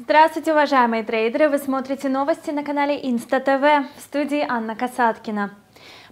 Здравствуйте, уважаемые трейдеры! Вы смотрите новости на канале Инста ТВ в студии Анна Касаткина.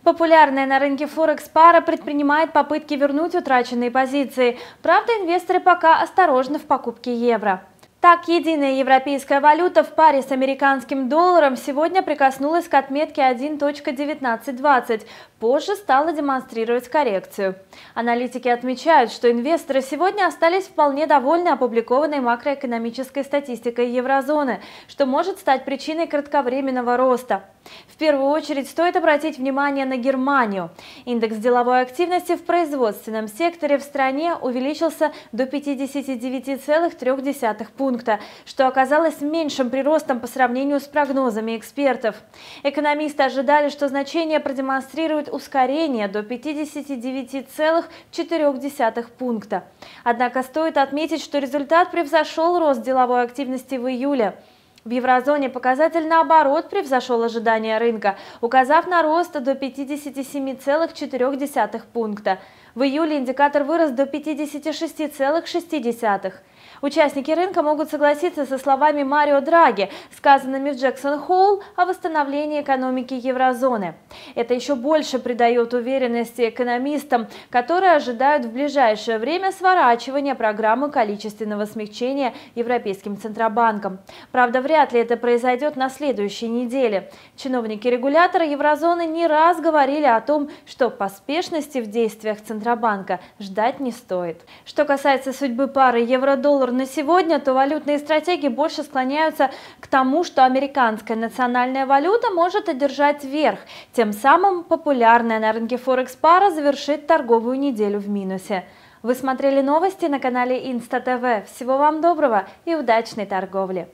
Популярная на рынке Форекс пара предпринимает попытки вернуть утраченные позиции. Правда, инвесторы пока осторожны в покупке евро. Так, единая европейская валюта в паре с американским долларом сегодня прикоснулась к отметке 1.1920, позже стала демонстрировать коррекцию. Аналитики отмечают, что инвесторы сегодня остались вполне довольны опубликованной макроэкономической статистикой еврозоны, что может стать причиной кратковременного роста. В первую очередь стоит обратить внимание на Германию. Индекс деловой активности в производственном секторе в стране увеличился до 59,3 пункта, что оказалось меньшим приростом по сравнению с прогнозами экспертов. Экономисты ожидали, что значение продемонстрирует ускорение до 59,4 пункта. Однако стоит отметить, что результат превзошел рост деловой активности в июле. В еврозоне показатель, наоборот, превзошел ожидания рынка, указав на рост до 57,4 пункта. В июле индикатор вырос до 56,6. Участники рынка могут согласиться со словами Марио Драги, сказанными в Джексон-Холл о восстановлении экономики еврозоны. Это еще больше придает уверенности экономистам, которые ожидают в ближайшее время сворачивания программы количественного смягчения Европейским Центробанком. Правда, вряд ли это произойдет на следующей неделе. Чиновники регулятора еврозоны не раз говорили о том, что поспешности в действиях Центробанка ждать не стоит. Что касается судьбы пары евро доллар доллар на сегодня, то валютные стратегии больше склоняются к тому, что американская национальная валюта может одержать верх. Тем самым популярная на рынке Форекс пара завершит торговую неделю в минусе. Вы смотрели новости на канале Инста ТВ. Всего вам доброго и удачной торговли!